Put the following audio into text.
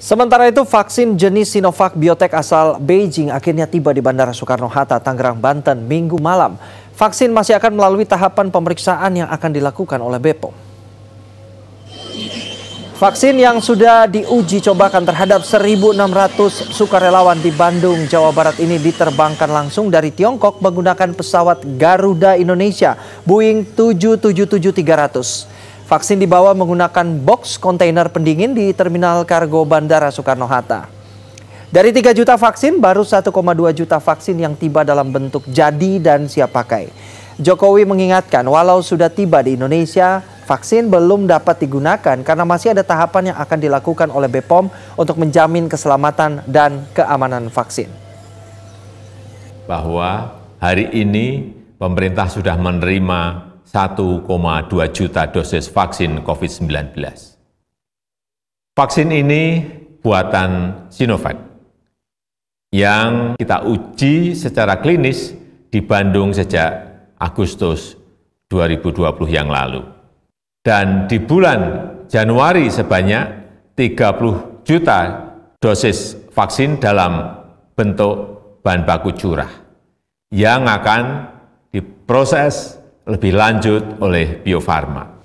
Sementara itu, vaksin jenis Sinovac Biotech asal Beijing akhirnya tiba di Bandara Soekarno-Hatta, Tangerang, Banten, minggu malam. Vaksin masih akan melalui tahapan pemeriksaan yang akan dilakukan oleh BPOM. Vaksin yang sudah diuji cobakan terhadap 1.600 sukarelawan di Bandung, Jawa Barat ini diterbangkan langsung dari Tiongkok menggunakan pesawat Garuda Indonesia Boeing 777-300. Vaksin dibawa menggunakan box kontainer pendingin di terminal kargo Bandara Soekarno-Hatta. Dari 3 juta vaksin, baru 1,2 juta vaksin yang tiba dalam bentuk jadi dan siap pakai. Jokowi mengingatkan, walau sudah tiba di Indonesia, vaksin belum dapat digunakan karena masih ada tahapan yang akan dilakukan oleh BPOM untuk menjamin keselamatan dan keamanan vaksin. Bahwa hari ini pemerintah sudah menerima 1,2 juta dosis vaksin COVID-19. Vaksin ini buatan Sinovac yang kita uji secara klinis di Bandung sejak Agustus 2020 yang lalu. Dan di bulan Januari sebanyak 30 juta dosis vaksin dalam bentuk bahan baku curah yang akan diproses lebih lanjut oleh Bio Farma.